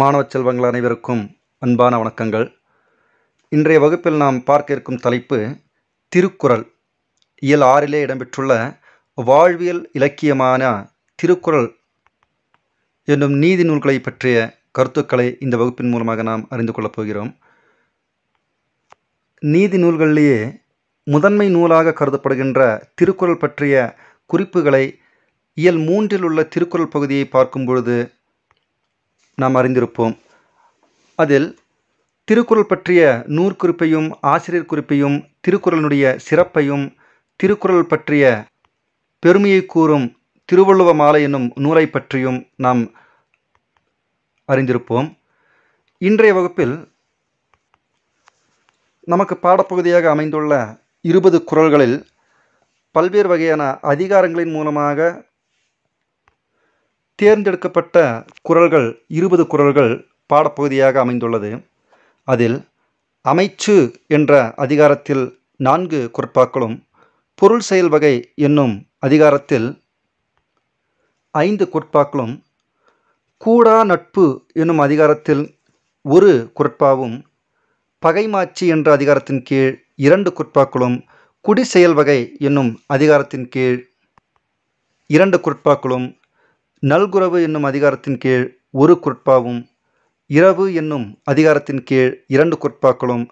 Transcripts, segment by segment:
மாணவ செல்வங்கள் அனைவருக்கும் அன்பான வணக்கங்கள் இன்றைய வகுப்பில் நாம் பார்க்க இருக்கும் தலைப்பு திருக்குறள் இயல் ஆறிலே இடம்பெற்றுள்ள வாழ்வியல் இலக்கியமான திருக்குறள் என்னும் நீதி நூல்களை பற்றிய கருத்துக்களை இந்த வகுப்பின் மூலமாக நாம் அறிந்து கொள்ளப் போகிறோம் நீதி நூல்களிலேயே முதன்மை நூலாக கருதப்படுகின்ற திருக்குறள் பற்றிய குறிப்புகளை இயல் மூன்றில் உள்ள திருக்குறள் பகுதியை பார்க்கும் பொழுது நாம் அறிந்திருப்போம் அதில் திருக்குறள் பற்றிய நூற்குறிப்பையும் ஆசிரியர் குறிப்பையும் திருக்குறளினுடைய சிறப்பையும் திருக்குறள் பற்றிய பெருமையை கூறும் திருவள்ளுவ மாலை என்னும் நூலை பற்றியும் நாம் அறிந்திருப்போம் இன்றைய வகுப்பில் நமக்கு பாடப்பகுதியாக அமைந்துள்ள இருபது குரல்களில் பல்வேறு வகையான அதிகாரங்களின் மூலமாக தேர்ந்தெடுக்கப்பட்ட குரல்கள் இருபது குரல்கள் பாடப்பகுதியாக அமைந்துள்ளது அதில் அமைச்சு என்ற அதிகாரத்தில் நான்கு குற்பாக்களும் பொருள் செயல் வகை என்னும் அதிகாரத்தில் ஐந்து குற்பாக்களும் கூடா நட்பு என்னும் அதிகாரத்தில் ஒரு குற்பாவும் பகைமாச்சி என்ற அதிகாரத்தின் கீழ் இரண்டு குற்பாக்களும் குடி செயல் வகை என்னும் அதிகாரத்தின் கீழ் இரண்டு குற்பாக்களும் நல்குறவு என்னும் அதிகாரத்தின் கீழ் ஒரு குற்பாவும் இரவு என்னும் அதிகாரத்தின் கீழ் இரண்டு குற்பாக்களும்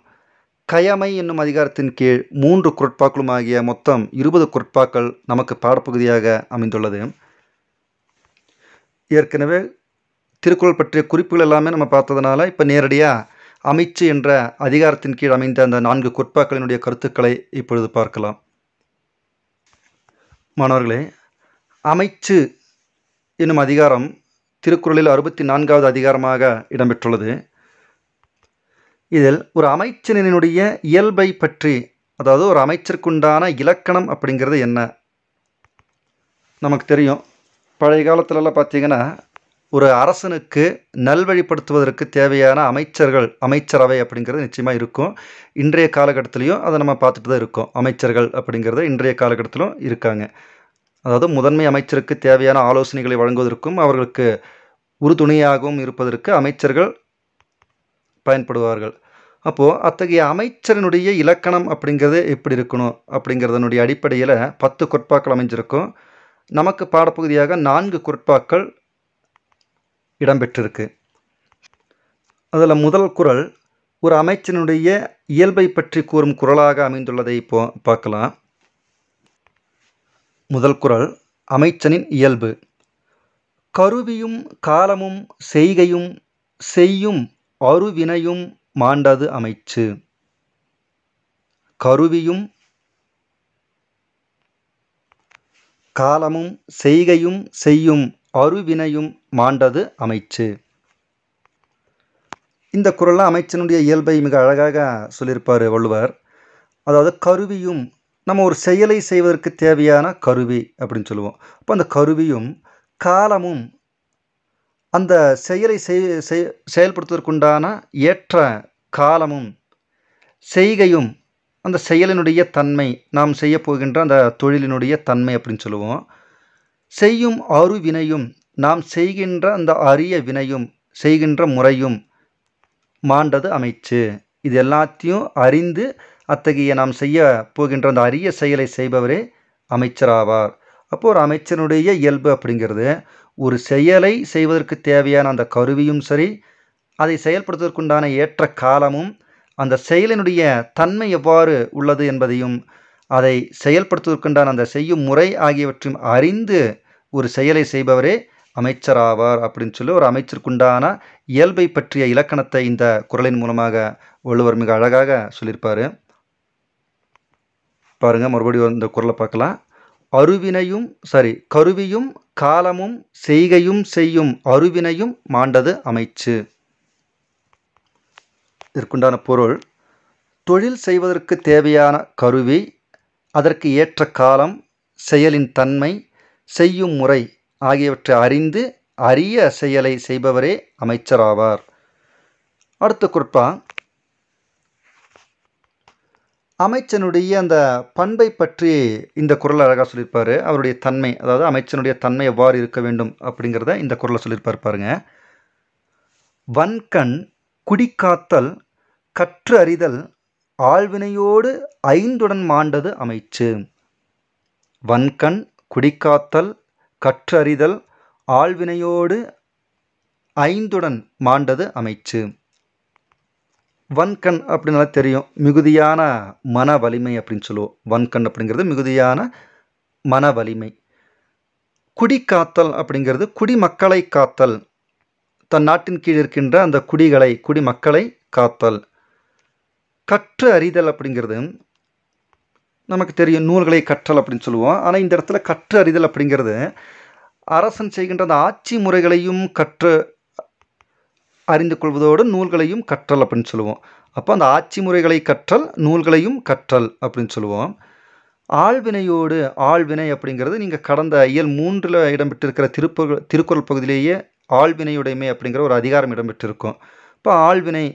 கயமை என்னும் அதிகாரத்தின் கீழ் மூன்று குற்பாக்களும் ஆகிய மொத்தம் இருபது குற்பாக்கள் நமக்கு பாடப்பகுதியாக அமைந்துள்ளது ஏற்கனவே திருக்குறள் பற்றிய குறிப்புகள் எல்லாமே நம்ம பார்த்ததுனால இப்போ நேரடியாக அமைச்சு என்ற அதிகாரத்தின் கீழ் அமைந்த அந்த நான்கு குற்பாக்களினுடைய கருத்துக்களை இப்பொழுது பார்க்கலாம் மாணவர்களே அமைச்சு என்னும் அதிகாரம் திருக்குறளில் அறுபத்தி நான்காவது அதிகாரமாக இடம்பெற்றுள்ளது இதில் ஒரு அமைச்சனினுடைய இயல்பை பற்றி அதாவது ஒரு அமைச்சருக்குண்டான இலக்கணம் அப்படிங்கிறது என்ன நமக்கு தெரியும் பழைய காலத்திலலாம் பார்த்தீங்கன்னா ஒரு அரசனுக்கு நல்வழிப்படுத்துவதற்கு தேவையான அமைச்சர்கள் அமைச்சரவை அப்படிங்கிறது நிச்சயமாக இருக்கும் இன்றைய காலகட்டத்திலையும் அதை நம்ம பார்த்துட்டு தான் இருக்கோம் அமைச்சர்கள் அப்படிங்கிறது இன்றைய காலகட்டத்திலும் இருக்காங்க அதாவது முதன்மை அமைச்சருக்கு தேவையான ஆலோசனைகளை வழங்குவதற்கும் அவர்களுக்கு உறுதுணையாகவும் இருப்பதற்கு அமைச்சர்கள் பயன்படுவார்கள் அப்போது அத்தகைய அமைச்சரனுடைய இலக்கணம் அப்படிங்கிறது எப்படி இருக்கணும் அப்படிங்கிறதனுடைய அடிப்படையில் பத்து குற்பாக்கள் அமைஞ்சிருக்கும் நமக்கு பாடப்பகுதியாக நான்கு குற்பாக்கள் இடம்பெற்றிருக்கு அதில் முதல் குரல் ஒரு அமைச்சனுடைய இயல்பை பற்றி கூறும் குரலாக அமைந்துள்ளதை இப்போ பார்க்கலாம் முதல் குரல் அமைச்சனின் இயல்பு கருவியும் காலமும் செய்கையும் செய்யும் அருவினையும் மாண்டது அமைச்சு கருவியும் காலமும் செய்கையும் செய்யும் அருவினையும் மாண்டது அமைச்சு இந்த குரலில் அமைச்சனுடைய இயல்பை மிக அழகாக சொல்லியிருப்பார் வள்ளுவர் அதாவது கருவியும் நம்ம ஒரு செயலை செய்வதற்கு தேவையான கருவி அப்படின்னு சொல்லுவோம் அப்போ அந்த கருவியும் காலமும் அந்த செயலை செய் செயல்படுத்துவதற்குண்டான ஏற்ற காலமும் செய்கையும் அந்த செயலினுடைய தன்மை நாம் செய்ய போகின்ற அந்த தொழிலினுடைய தன்மை அப்படின்னு சொல்லுவோம் செய்யும் அருவினையும் நாம் செய்கின்ற அந்த அரிய வினையும் செய்கின்ற முறையும் மாண்டது அமைச்சு இது எல்லாத்தையும் அறிந்து அத்தகைய நாம் செய்ய போகின்ற அந்த அரிய செயலை செய்பவரே அமைச்சராவார் அப்போது ஒரு அமைச்சனுடைய இயல்பு அப்படிங்கிறது ஒரு செயலை செய்வதற்கு தேவையான அந்த கருவியும் சரி அதை செயல்படுத்துவதற்குண்டான ஏற்ற காலமும் அந்த செயலினுடைய தன்மை எவ்வாறு உள்ளது என்பதையும் அதை செயல்படுத்துவதற்குண்டான அந்த செய்யும் முறை ஆகியவற்றையும் அறிந்து ஒரு செயலை செய்பவரே அமைச்சராவார் அப்படின்னு சொல்லி ஒரு அமைச்சருக்குண்டான இயல்பை பற்றிய இலக்கணத்தை இந்த குரலின் மூலமாக வள்ளுவர் மிக அழகாக சொல்லியிருப்பார் பாருங்கள் மறுபடியும் இந்த குரலை பார்க்கலாம் அருவினையும் சாரி கருவியும் காலமும் செய்கையும் செய்யும் அருவினையும் மாண்டது அமைச்சு இதற்குண்டான பொருள் தொழில் செய்வதற்கு தேவையான கருவி அதற்கு ஏற்ற காலம் செயலின் தன்மை செய்யும் முறை ஆகியவற்றை அறிந்து அரிய செயலை செய்பவரே அமைச்சராவார் அடுத்த குறிப்பாக அமைச்சனுடைய அந்த பண்பை பற்றி இந்த குரல் அழகாக சொல்லியிருப்பார் அவருடைய தன்மை அதாவது அமைச்சனுடைய தன்மை எவ்வாறு இருக்க வேண்டும் அப்படிங்கிறத இந்த குரலை சொல்லியிருப்பார் பாருங்க வன்கண் குடிக்காத்தல் கற்று அறிதல் ஆழ்வினையோடு ஐந்துடன் மாண்டது அமைச்சு வன்கண் குடிக்காத்தல் கற்று அறிதல் ஆழ்வினையோடு ஐந்துடன் மாண்டது அமைச்சு வன்கண் அப்படின்னால தெரியும் மிகுதியான மன வலிமை அப்படின்னு சொல்லுவோம் வன்கண் அப்படிங்கிறது மிகுதியான மன வலிமை குடிக்காத்தல் அப்படிங்கிறது குடிமக்களை காத்தல் தன் நாட்டின் கீழ் இருக்கின்ற அந்த குடிகளை குடிமக்களை காத்தல் கற்று அறிதல் அப்படிங்கிறது நமக்கு தெரியும் நூல்களை கற்றல் அப்படின்னு சொல்லுவோம் ஆனால் இந்த இடத்துல கற்று அறிதல் அப்படிங்கிறது அரசன் செய்கின்ற அந்த ஆட்சி முறைகளையும் கற்று அறிந்து கொள்வதோடு நூல்களையும் கற்றல் அப்படின்னு சொல்லுவோம் அப்போ அந்த ஆட்சி முறைகளை கற்றல் நூல்களையும் கற்றல் அப்படின்னு சொல்லுவோம் ஆழ்வினையோடு ஆழ்வினை அப்படிங்கிறது நீங்கள் கடந்த இயல் மூன்றில் இடம்பெற்றிருக்கிற திருப்ப திருக்குறள் பகுதியிலேயே ஆழ்வினையுடைமை அப்படிங்கிற ஒரு அதிகாரம் இடம்பெற்றிருக்கும் இப்போ ஆழ்வினை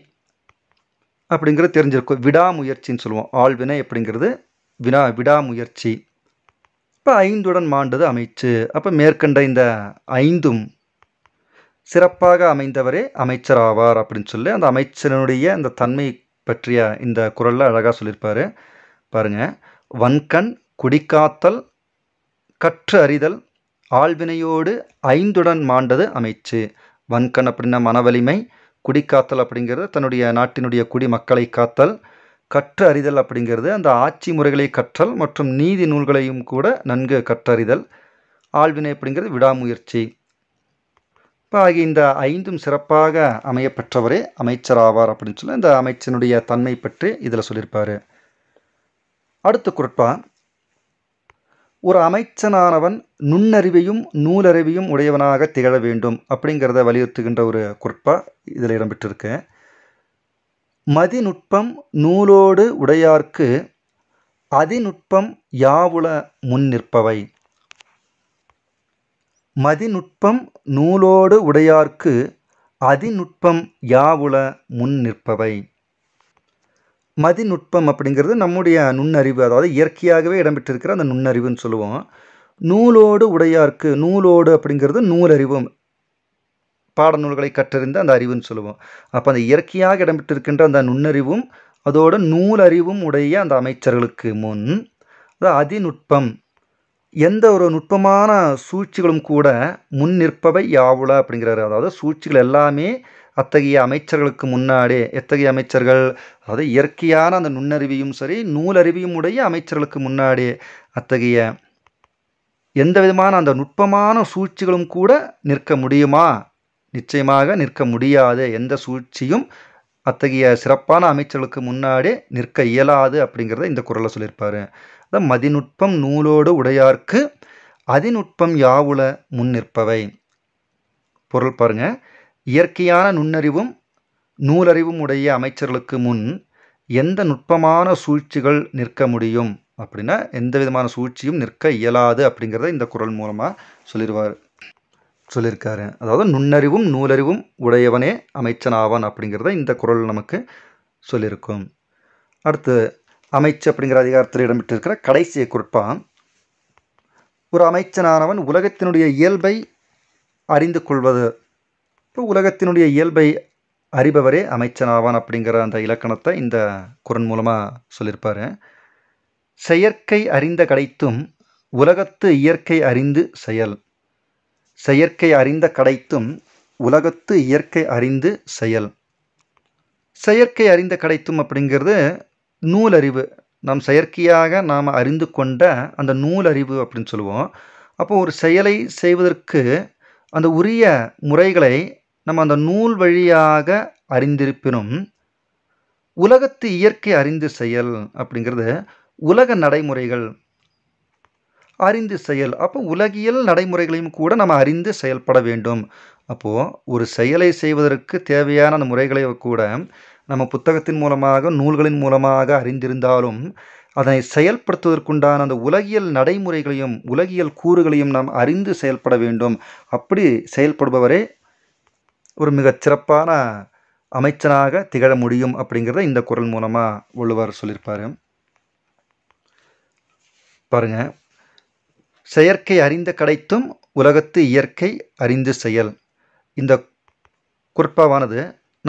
அப்படிங்கிறது தெரிஞ்சிருக்கும் விடாமுயற்சின்னு சொல்லுவோம் ஆழ்வினை அப்படிங்கிறது வினா விடாமுயற்சி இப்போ ஐந்துடன் மாண்டது அமைச்சு அப்போ மேற்கண்ட இந்த ஐந்தும் சிறப்பாக அமைந்தவரே அமைச்சர் ஆவார் அப்படின்னு சொல்லி அந்த அமைச்சரனுடைய அந்த தன்மை பற்றிய இந்த குரலில் அழகாக சொல்லியிருப்பார் பாருங்கள் வன்கண் குடிக்காத்தல் கற்று அறிதல் ஆழ்வினையோடு ஐந்துடன் மாண்டது அமைச்சு வன்கண் அப்படின்னா மனவலிமை குடிக்காத்தல் அப்படிங்கிறது தன்னுடைய நாட்டினுடைய குடிமக்களை காத்தல் கற்று அறிதல் அப்படிங்கிறது அந்த ஆட்சி முறைகளை கற்றல் மற்றும் நீதி நூல்களையும் கூட நன்கு கற்றறிதல் ஆழ்வினை அப்படிங்கிறது விடாமுயற்சி இப்போ இந்த ஐந்தும் சிறப்பாக அமையப்பெற்றவரே ஆவார் அப்படின்னு சொல்லி இந்த அமைச்சனுடைய தன்மை பற்றி இதில் சொல்லியிருப்பார் அடுத்த குறிப்பாக ஒரு அமைச்சனானவன் நுண்ணறிவையும் நூலறிவையும் உடையவனாக திகழ வேண்டும் அப்படிங்கிறத வலியுறுத்துகின்ற ஒரு குறிப்பாக இதில் இடம்பெற்றிருக்கு மதிநுட்பம் நூலோடு உடையார்க்கு அதிநுட்பம் யாவுல முன் நிற்பவை மதிநுட்பம் நூலோடு உடையார்க்கு அதிநுட்பம் யாவுல முன் நிற்பவை மதிநுட்பம் அப்படிங்கிறது நம்முடைய நுண்ணறிவு அதாவது இயற்கையாகவே இடம்பெற்றிருக்கிற அந்த நுண்ணறிவுன்னு சொல்லுவோம் நூலோடு உடையார்க்கு நூலோடு அப்படிங்கிறது நூலறிவும் பாடநூல்களை கற்றறிந்த அந்த அறிவுன்னு சொல்லுவோம் அப்போ அந்த இயற்கையாக இடம்பெற்றிருக்கின்ற அந்த நுண்ணறிவும் அதோட நூலறிவும் உடைய அந்த அமைச்சர்களுக்கு முன் அதாவது அதிநுட்பம் எந்த ஒரு நுட்பமான சூழ்ச்சிகளும் கூட முன் நிற்பவை யாவுல அப்படிங்கிறாரு அதாவது சூழ்ச்சிகள் எல்லாமே அத்தகைய அமைச்சர்களுக்கு முன்னாடி எத்தகைய அமைச்சர்கள் அதாவது இயற்கையான அந்த நுண்ணறிவியும் சரி நூலறிவியும் உடைய அமைச்சர்களுக்கு முன்னாடி அத்தகைய எந்த விதமான அந்த நுட்பமான சூழ்ச்சிகளும் கூட நிற்க முடியுமா நிச்சயமாக நிற்க முடியாது எந்த சூழ்ச்சியும் அத்தகைய சிறப்பான அமைச்சர்களுக்கு முன்னாடி நிற்க இயலாது அப்படிங்கிறத இந்த குரலை சொல்லியிருப்பார் அதான் மதிநுட்பம் நூலோடு உடையார்க்கு அதிநுட்பம் யாவுல முன்னிற்பவை பொருள் பாருங்க இயற்கையான நுண்ணறிவும் நூலறிவும் உடைய அமைச்சர்களுக்கு முன் எந்த நுட்பமான சூழ்ச்சிகள் நிற்க முடியும் அப்படின்னா எந்த விதமான சூழ்ச்சியும் நிற்க இயலாது அப்படிங்கிறத இந்த குரல் மூலமாக சொல்லிடுவார் சொல்லியிருக்காரு அதாவது நுண்ணறிவும் நூலறிவும் உடையவனே அமைச்சனாவான் அப்படிங்கிறத இந்த குரல் நமக்கு சொல்லியிருக்கும் அடுத்து அமைச்சு அப்படிங்கிற அதிகாரத்தில் இடம்பெற்றிருக்கிற கடைசியை குறிப்பான் ஒரு அமைச்சனானவன் உலகத்தினுடைய இயல்பை அறிந்து கொள்வது இப்போ உலகத்தினுடைய இயல்பை அறிபவரே அமைச்சனாவான் அப்படிங்கிற அந்த இலக்கணத்தை இந்த குரன் மூலமாக சொல்லியிருப்பார் செயற்கை அறிந்த கடைத்தும் உலகத்து இயற்கை அறிந்து செயல் செயற்கை அறிந்த கடைத்தும் உலகத்து இயற்கை அறிந்து செயல் செயற்கை அறிந்த கடைத்தும் அப்படிங்கிறது நூலறிவு நம் செயற்கையாக நாம் அறிந்து கொண்ட அந்த நூலறிவு அப்படின்னு சொல்லுவோம் அப்போது ஒரு செயலை செய்வதற்கு அந்த உரிய முறைகளை நம்ம அந்த நூல் வழியாக அறிந்திருப்பினும் உலகத்து இயற்கை அறிந்து செயல் அப்படிங்கிறது உலக நடைமுறைகள் அறிந்து செயல் அப்போ உலகியல் நடைமுறைகளையும் கூட நம்ம அறிந்து செயல்பட வேண்டும் அப்போது ஒரு செயலை செய்வதற்கு தேவையான அந்த முறைகளை கூட நம்ம புத்தகத்தின் மூலமாக நூல்களின் மூலமாக அறிந்திருந்தாலும் அதனை செயல்படுத்துவதற்குண்டான அந்த உலகியல் நடைமுறைகளையும் உலகியல் கூறுகளையும் நாம் அறிந்து செயல்பட வேண்டும் அப்படி செயல்படுபவரே ஒரு மிகச் சிறப்பான அமைச்சனாக திகழ முடியும் அப்படிங்கிறத இந்த குரல் மூலமாக உள்ளவர் சொல்லியிருப்பார் பாருங்கள் செயற்கை அறிந்த கடைத்தும் உலகத்து இயற்கை அறிந்து செயல் இந்த குறிப்பாவானது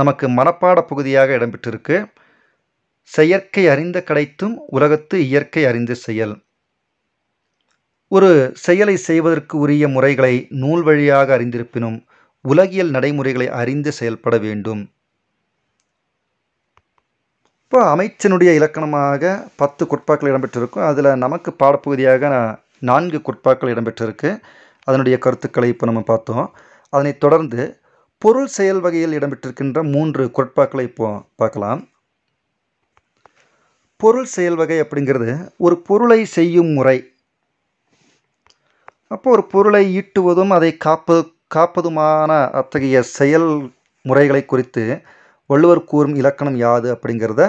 நமக்கு மனப்பாட பகுதியாக இடம்பெற்றிருக்கு செயற்கை அறிந்த கிடைத்தும் உலகத்து இயற்கை அறிந்த செயல் ஒரு செயலை செய்வதற்கு உரிய முறைகளை நூல் வழியாக அறிந்திருப்பினும் உலகியல் நடைமுறைகளை அறிந்து செயல்பட வேண்டும் இப்போ அமைச்சனுடைய இலக்கணமாக பத்து குட்பாக்கள் இடம்பெற்றிருக்கும் அதில் நமக்கு பாடப்பகுதியாக நான்கு குட்பாக்கள் இடம்பெற்றிருக்கு அதனுடைய கருத்துக்களை இப்போ நம்ம பார்த்தோம் அதனைத் தொடர்ந்து பொருள் செயல் வகையில் இடம்பெற்றிருக்கின்ற மூன்று கோட்பாக்களை இப்போ பார்க்கலாம் பொருள் செயல் வகை அப்படிங்கிறது ஒரு பொருளை செய்யும் முறை அப்போ ஒரு பொருளை ஈட்டுவதும் அதை காப்பது காப்பதுமான அத்தகைய செயல் முறைகளை குறித்து வள்ளுவர் கூறும் இலக்கணம் யாது அப்படிங்கிறத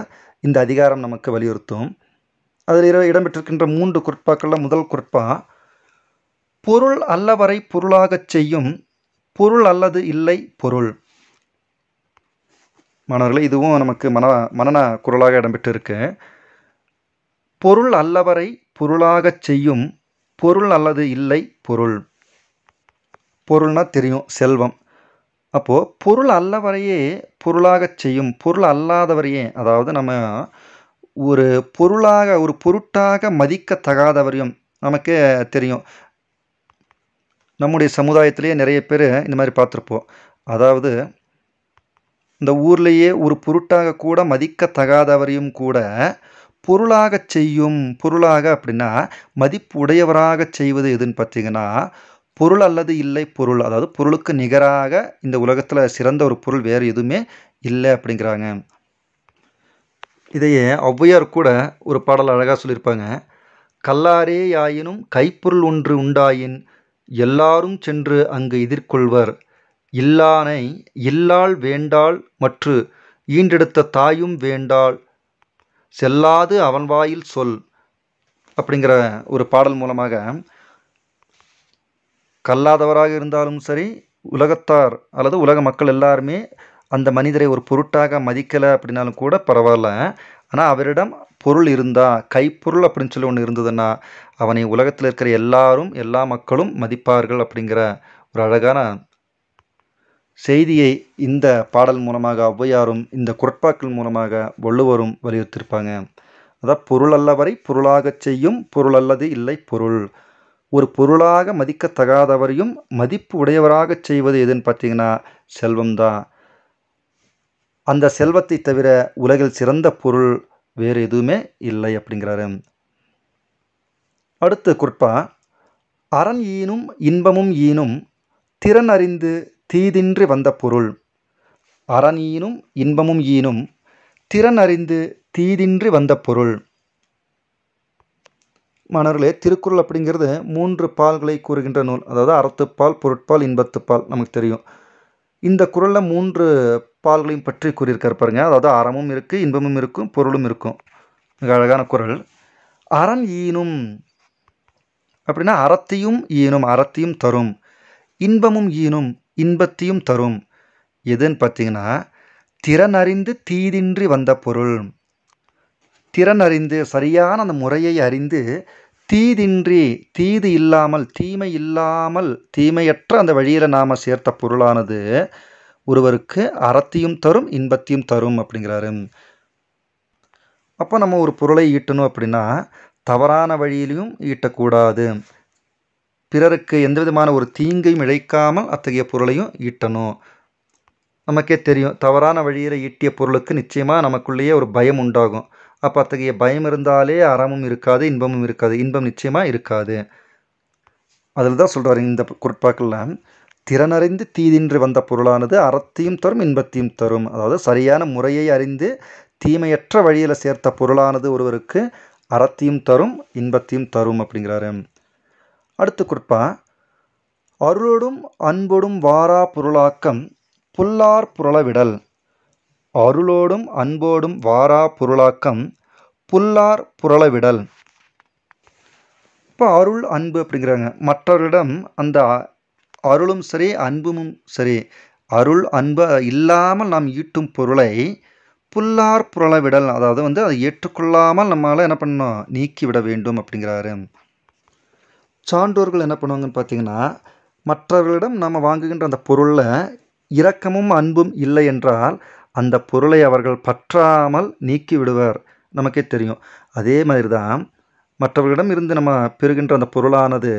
இந்த அதிகாரம் நமக்கு வலியுறுத்தும் அதில் இடம்பெற்றிருக்கின்ற மூன்று குற்பாக்களில் முதல் குற்பா பொருள் அல்லவரை பொருளாகச் செய்யும் பொருள் அல்லது இல்லை பொருள் மாணவர்களே இதுவும் நமக்கு மன மனன குரலாக இருக்கு பொருள் அல்லவரை பொருளாக செய்யும் பொருள் அல்லது இல்லை பொருள் பொருள்னா தெரியும் செல்வம் அப்போது பொருள் அல்லவரையே பொருளாக செய்யும் பொருள் அல்லாதவரையே அதாவது நம்ம ஒரு பொருளாக ஒரு பொருட்டாக மதிக்கத்தகாதவரையும் நமக்கு தெரியும் நம்முடைய சமுதாயத்திலேயே நிறைய பேர் இந்த மாதிரி பார்த்துருப்போம் அதாவது இந்த ஊர்லேயே ஒரு பொருட்டாக கூட மதிக்கத்தகாதவரையும் கூட பொருளாக செய்யும் பொருளாக அப்படின்னா மதிப்பு உடையவராக செய்வது எதுன்னு பார்த்தீங்கன்னா பொருள் அல்லது இல்லை பொருள் அதாவது பொருளுக்கு நிகராக இந்த உலகத்தில் சிறந்த ஒரு பொருள் வேறு எதுவுமே இல்லை அப்படிங்கிறாங்க இதையே ஒளவையார் கூட ஒரு பாடல் அழகாக சொல்லியிருப்பாங்க கல்லாரே ஆயினும் கைப்பொருள் ஒன்று உண்டாயின் எல்லாரும் சென்று அங்கு எதிர்கொள்வர் இல்லானை இல்லாள் வேண்டாள் மற்று ஈண்டெடுத்த தாயும் வேண்டாள் செல்லாது அவன் வாயில் சொல் அப்படிங்கிற ஒரு பாடல் மூலமாக கல்லாதவராக இருந்தாலும் சரி உலகத்தார் அல்லது உலக மக்கள் எல்லாருமே அந்த மனிதரை ஒரு பொருட்டாக மதிக்கலை அப்படின்னாலும் கூட பரவாயில்ல ஆனால் அவரிடம் பொருள் இருந்தால் கைப்பொருள் அப்படின்னு சொல்லி ஒன்று இருந்ததுன்னா அவனை உலகத்தில் இருக்கிற எல்லாரும் எல்லா மக்களும் மதிப்பார்கள் அப்படிங்கிற ஒரு அழகான செய்தியை இந்த பாடல் மூலமாக ஒவ்வையாரும் இந்த குரட்பாக்கள் மூலமாக வள்ளுவரும் வலியுறுத்தியிருப்பாங்க அதான் பொருள் அல்லவரை பொருளாக செய்யும் பொருள் அல்லது இல்லை பொருள் ஒரு பொருளாக மதிக்கத்தகாதவரையும் மதிப்பு உடையவராகச் செய்வது எதுன்னு பார்த்தீங்கன்னா செல்வம்தான் அந்த செல்வத்தை தவிர உலகில் சிறந்த பொருள் வேறு எதுவுமே இல்லை அப்படிங்கிறாரு அடுத்து குறிப்பா அறன் ஈனும் இன்பமும் ஈனும் திறன் அறிந்து தீதின்றி வந்த பொருள் அறன் ஈனும் இன்பமும் ஈனும் திறன் அறிந்து தீதின்றி வந்த பொருள் மாணவர்களே திருக்குறள் அப்படிங்கிறது மூன்று பால்களை கூறுகின்ற நூல் அதாவது அறத்துப்பால் பொருட்பால் இன்பத்துப்பால் நமக்கு தெரியும் இந்த குரலில் மூன்று பால்களையும் பற்றி கூறியிருக்கார் பாருங்க அதாவது அறமும் இருக்குது இன்பமும் இருக்கும் பொருளும் இருக்கும் மிக அழகான குரல் அறம் ஈனும் அப்படின்னா அறத்தையும் ஈனும் அறத்தையும் தரும் இன்பமும் ஈனும் இன்பத்தையும் தரும் எதுன்னு பார்த்தீங்கன்னா திறன் அறிந்து தீதின்றி வந்த பொருள் திறன் அறிந்து சரியான அந்த முறையை அறிந்து தீதின்றி தீது இல்லாமல் தீமை இல்லாமல் தீமையற்ற அந்த வழியில் நாம் சேர்த்த பொருளானது ஒருவருக்கு அறத்தையும் தரும் இன்பத்தையும் தரும் அப்படிங்கிறாரு அப்போ நம்ம ஒரு பொருளை ஈட்டணும் அப்படின்னா தவறான வழியிலையும் ஈட்டக்கூடாது பிறருக்கு எந்த விதமான ஒரு தீங்கையும் இழைக்காமல் அத்தகைய பொருளையும் ஈட்டணும் நமக்கே தெரியும் தவறான வழியில் ஈட்டிய பொருளுக்கு நிச்சயமாக நமக்குள்ளேயே ஒரு பயம் உண்டாகும் அப்போ அத்தகைய பயம் இருந்தாலே அறமும் இருக்காது இன்பமும் இருக்காது இன்பம் நிச்சயமாக இருக்காது அதில் தான் சொல்கிறாரு இந்த குட்பாக்கில் திறனறிந்து தீதின்றி வந்த பொருளானது அறத்தையும் தரும் இன்பத்தையும் தரும் அதாவது சரியான முறையை அறிந்து தீமையற்ற வழியில் சேர்த்த பொருளானது ஒருவருக்கு அறத்தையும் தரும் இன்பத்தையும் தரும் அப்படிங்கிறாரு அடுத்து குறிப்பா அருளோடும் அன்போடும் வாரா பொருளாக்கம் புல்லார் புரளவிடல் அருளோடும் அன்போடும் வாரா பொருளாக்கம் புல்லார் புரளவிடல் இப்போ அருள் அன்பு அப்படிங்கிறாங்க மற்றவரிடம் அந்த அருளும் சரி அன்பும் சரி அருள் அன்பு இல்லாமல் நாம் ஈட்டும் பொருளை புல்லார் விடல் அதாவது வந்து அதை ஏற்றுக்கொள்ளாமல் நம்மளால் என்ன பண்ணணும் நீக்கிவிட வேண்டும் அப்படிங்கிறாரு சான்றோர்கள் என்ன பண்ணுவாங்கன்னு பார்த்தீங்கன்னா மற்றவர்களிடம் நாம் வாங்குகின்ற அந்த பொருளில் இரக்கமும் அன்பும் இல்லை என்றால் அந்த பொருளை அவர்கள் பற்றாமல் நீக்கி விடுவர் நமக்கே தெரியும் அதே மாதிரி தான் மற்றவர்களிடம் இருந்து நம்ம பெறுகின்ற அந்த பொருளானது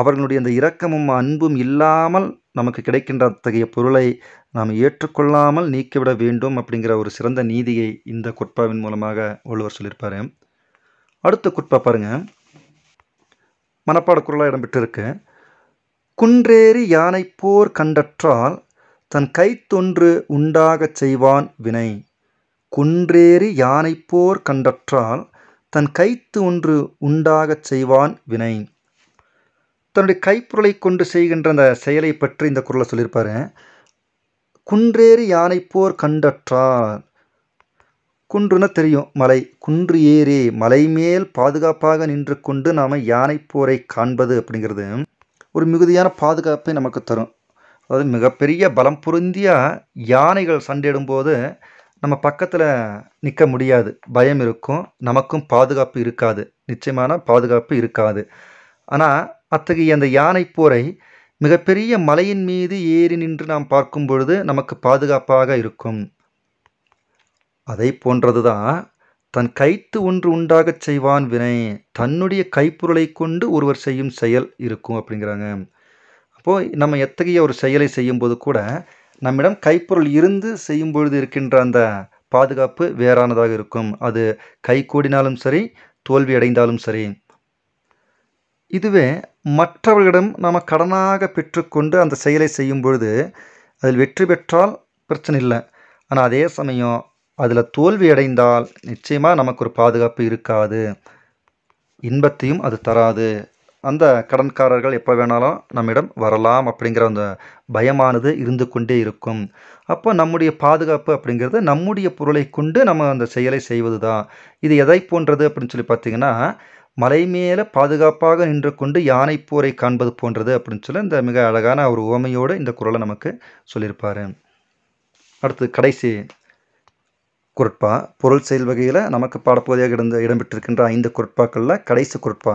அவர்களுடைய அந்த இரக்கமும் அன்பும் இல்லாமல் நமக்கு கிடைக்கின்ற அத்தகைய பொருளை நாம் ஏற்றுக்கொள்ளாமல் நீக்கிவிட வேண்டும் அப்படிங்கிற ஒரு சிறந்த நீதியை இந்த குட்பாவின் மூலமாக ஒருவர் சொல்லியிருப்பார் அடுத்த குட்பா பாருங்கள் மனப்பாட குரலாக இடம்பெற்றிருக்கு குன்றேறி யானை போர் கண்டற்றால் தன் கைத்தொன்று உண்டாகச் செய்வான் வினை குன்றேறி யானை போர் கண்டற்றால் தன் கைத்து ஒன்று உண்டாகச் செய்வான் வினை தன்னுடைய கைப்பொருளை கொண்டு செய்கின்ற அந்த செயலை பற்றி இந்த குரலை சொல்லியிருப்பார் குன்றேறி யானை போர் கண்டற்றார் குன்றுனா தெரியும் மலை குன்று ஏறி மலை மேல் பாதுகாப்பாக நின்று கொண்டு நாம் யானை போரை காண்பது அப்படிங்கிறது ஒரு மிகுதியான பாதுகாப்பை நமக்கு தரும் அதாவது மிகப்பெரிய பலம் பொருந்திய யானைகள் சண்டையிடும்போது நம்ம பக்கத்தில் நிற்க முடியாது பயம் இருக்கும் நமக்கும் பாதுகாப்பு இருக்காது நிச்சயமான பாதுகாப்பு இருக்காது ஆனால் அத்தகைய அந்த யானை போரை மிகப்பெரிய மலையின் மீது ஏறி நின்று நாம் பார்க்கும் பொழுது நமக்கு பாதுகாப்பாக இருக்கும் அதை போன்றதுதான் தன் கைத்து ஒன்று உண்டாகச் செய்வான் வினை தன்னுடைய கைப்பொருளை கொண்டு ஒருவர் செய்யும் செயல் இருக்கும் அப்படிங்கிறாங்க அப்போது நம்ம எத்தகைய ஒரு செயலை செய்யும்போது கூட நம்மிடம் கைப்பொருள் இருந்து செய்யும் பொழுது இருக்கின்ற அந்த பாதுகாப்பு வேறானதாக இருக்கும் அது கை கூடினாலும் சரி தோல்வி அடைந்தாலும் சரி இதுவே மற்றவர்களிடம் நாம் கடனாக பெற்றுக்கொண்டு அந்த செயலை செய்யும் பொழுது அதில் வெற்றி பெற்றால் பிரச்சனை இல்லை ஆனால் அதே சமயம் அதில் தோல்வி அடைந்தால் நிச்சயமாக நமக்கு ஒரு பாதுகாப்பு இருக்காது இன்பத்தையும் அது தராது அந்த கடன்காரர்கள் எப்போ வேணாலும் நம்மிடம் வரலாம் அப்படிங்கிற அந்த பயமானது இருந்து கொண்டே இருக்கும் அப்போ நம்முடைய பாதுகாப்பு அப்படிங்கிறது நம்முடைய பொருளை கொண்டு நம்ம அந்த செயலை செய்வது தான் இது எதை போன்றது அப்படின்னு சொல்லி பார்த்திங்கன்னா மலை மேலே பாதுகாப்பாக நின்று கொண்டு யானை போரை காண்பது போன்றது அப்படின்னு சொல்லி இந்த மிக அழகான ஒரு உவமையோடு இந்த குரலை நமக்கு சொல்லியிருப்பார் அடுத்து கடைசி குரட்பா பொருள் செயல் வகையில் நமக்கு பாடப்பகுதியாக இடந்து இடம்பெற்றிருக்கின்ற ஐந்து குரட்பாக்களில் கடைசி குரட்பா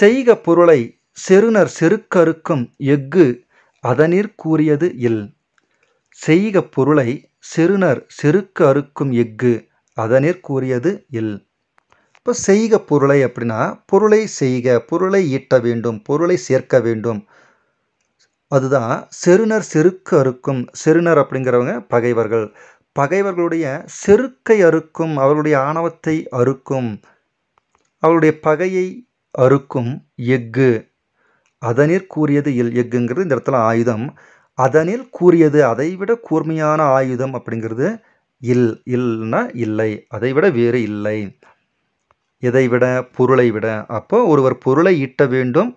செய்க பொருளை செருணர் செருக்கறுக்கும் எஃகு அதனிற் கூறியது இல் செய்க பொருளை செருணர் செருக்கு அறுக்கும் எஃகு அதனிற் கூறியது இல் இப்போ செய்க பொருளை அப்படின்னா பொருளை செய்க பொருளை ஈட்ட வேண்டும் பொருளை சேர்க்க வேண்டும் அதுதான் செருணர் செருக்கு அறுக்கும் செருணர் அப்படிங்கிறவங்க பகைவர்கள் பகைவர்களுடைய செருக்கை அறுக்கும் அவர்களுடைய ஆணவத்தை அறுக்கும் அவருடைய பகையை அறுக்கும் எஃகு அதனில் கூறியது இல் எஃகுங்கிறது இந்த இடத்துல ஆயுதம் அதனில் கூறியது அதைவிட கூர்மையான ஆயுதம் அப்படிங்கிறது இல் இல்லைன்னா இல்லை அதைவிட வேறு இல்லை எதை விட பொருளை விட அப்போ ஒருவர் பொருளை ஈட்ட வேண்டும்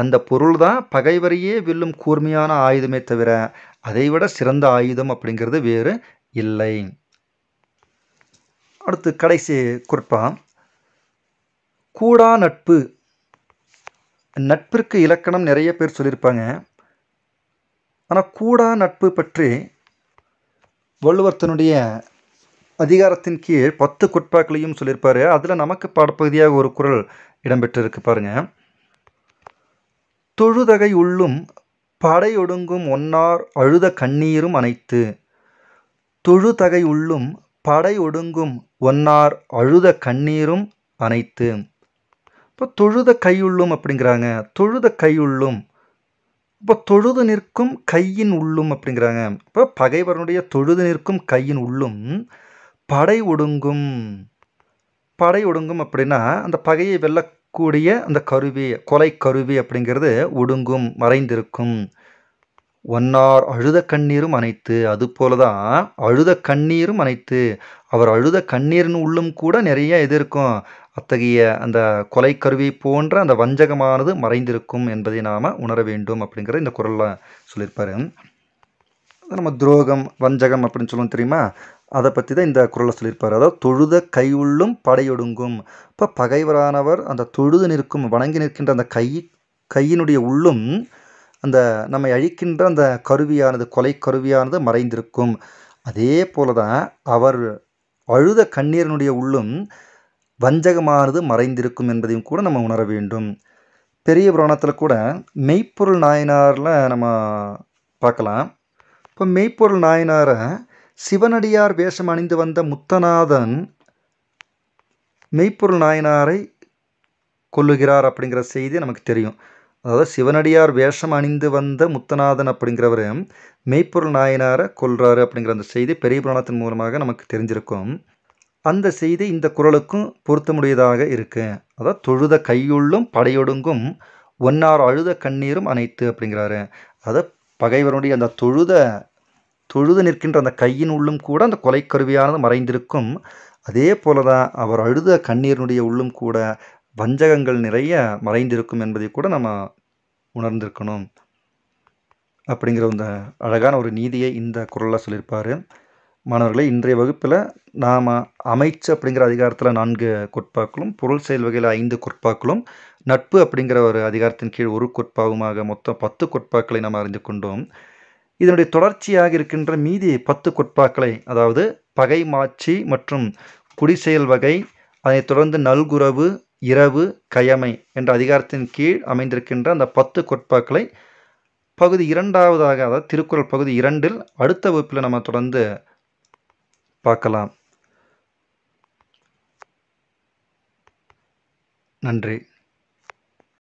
அந்த பொருள் தான் பகைவரையே வெல்லும் கூர்மையான ஆயுதமே தவிர அதைவிட சிறந்த ஆயுதம் அப்படிங்கிறது வேறு இல்லை அடுத்து கடைசி குறிப்பா கூடா நட்பு நட்பிற்கு இலக்கணம் நிறைய பேர் சொல்லியிருப்பாங்க ஆனால் கூடா நட்பு பற்றி வள்ளுவர்த்தனுடைய அதிகாரத்தின் கீழ் பத்து குட்பாக்களையும் சொல்லியிருப்பார் அதில் நமக்கு பாடப்பகுதியாக ஒரு குரல் இடம்பெற்றிருக்கு பாருங்க தொழுதகை உள்ளும் படையொடுங்கும் ஒன்னார் அழுத கண்ணீரும் அனைத்து தொழுதகை உள்ளும் படை ஒடுங்கும் ஒன்னார் அழுத கண்ணீரும் அனைத்து இப்போ தொழுத கையுள்ளும் அப்படிங்கிறாங்க தொழுத கையுள்ளும் இப்போ தொழுது நிற்கும் கையின் உள்ளும் அப்படிங்கிறாங்க இப்போ பகைவரனுடைய தொழுது நிற்கும் கையின் உள்ளும் படை ஒடுங்கும் படை ஒடுங்கும் அப்படின்னா அந்த பகையை வெல்லக்கூடிய அந்த கருவி கொலை கருவி அப்படிங்கிறது ஒடுங்கும் மறைந்திருக்கும் ஒன்னார் அழுத கண்ணீரும் அனைத்து அது தான் அழுத கண்ணீரும் அனைத்து அவர் அழுத கண்ணீர்னு உள்ளும் கூட நிறைய இது இருக்கும் அத்தகைய அந்த கொலை கருவி போன்ற அந்த வஞ்சகமானது மறைந்திருக்கும் என்பதை நாம் உணர வேண்டும் அப்படிங்கிற இந்த குரலில் சொல்லியிருப்பாரு நம்ம துரோகம் வஞ்சகம் அப்படின்னு சொல்லுவோம் தெரியுமா அதை பற்றி தான் இந்த குரலை சொல்லியிருப்பார் அதாவது தொழுத கை உள்ளும் படையொடுங்கும் இப்போ பகைவரானவர் அந்த தொழுது நிற்கும் வணங்கி நிற்கின்ற அந்த கை கையினுடைய உள்ளும் அந்த நம்மை அழிக்கின்ற அந்த கருவியானது கொலை கருவியானது மறைந்திருக்கும் அதே போல தான் அவர் அழுத கண்ணீரனுடைய உள்ளும் வஞ்சகமானது மறைந்திருக்கும் என்பதையும் கூட நம்ம உணர வேண்டும் பெரிய புராணத்தில் கூட மெய்ப்பொருள் நாயனாரில் நம்ம பார்க்கலாம் இப்போ மெய்ப்பொருள் நாயனார சிவனடியார் வேஷம் அணிந்து வந்த முத்தநாதன் மெய்ப்பொருள் நாயனாரை கொல்லுகிறார் அப்படிங்கிற செய்தி நமக்கு தெரியும் அதாவது சிவனடியார் வேஷம் அணிந்து வந்த முத்தநாதன் அப்படிங்கிறவர் மெய்ப்பொருள் நாயனாரை கொல்றாரு அப்படிங்கிற அந்த செய்தி பெரிய புராணத்தின் மூலமாக நமக்கு தெரிஞ்சிருக்கும் அந்த செய்தி இந்த குரலுக்கும் பொருத்தமுடையதாக இருக்கு அதாவது தொழுத கையுள்ளும் படையொடுங்கும் ஒன்னார் அழுத கண்ணீரும் அனைத்து அப்படிங்கிறாரு அதை பகைவருடைய அந்த தொழுத தொழுது நிற்கின்ற அந்த கையின் உள்ளும் கூட அந்த கொலை கருவியானது மறைந்திருக்கும் அதே போல தான் அவர் அழுத கண்ணீரினுடைய உள்ளும் கூட வஞ்சகங்கள் நிறைய மறைந்திருக்கும் என்பதை கூட நம்ம உணர்ந்திருக்கணும் அப்படிங்கிற அந்த அழகான ஒரு நீதியை இந்த குரலில் சொல்லியிருப்பார் மாணவர்களை இன்றைய வகுப்பில் நாம் அமைச்சு அப்படிங்கிற அதிகாரத்தில் நான்கு கொற்பாக்களும் பொருள் செயல் வகையில் ஐந்து கொற்பாக்களும் நட்பு அப்படிங்கிற ஒரு அதிகாரத்தின் கீழ் ஒரு கொட்பாவுமாக மொத்தம் பத்து கொட்பாக்களை நாம் அறிந்து கொண்டோம் இதனுடைய தொடர்ச்சியாக இருக்கின்ற மீதி பத்து கொட்பாக்களை அதாவது பகை மாட்சி மற்றும் குடிசெயல் வகை அதைத் தொடர்ந்து நல்குறவு இரவு கயமை என்ற அதிகாரத்தின் கீழ் அமைந்திருக்கின்ற அந்த பத்து கொட்பாக்களை பகுதி இரண்டாவதாக அதாவது திருக்குறள் பகுதி இரண்டில் அடுத்த வகுப்பில் நம்ம தொடர்ந்து பார்க்கலாம் நன்றி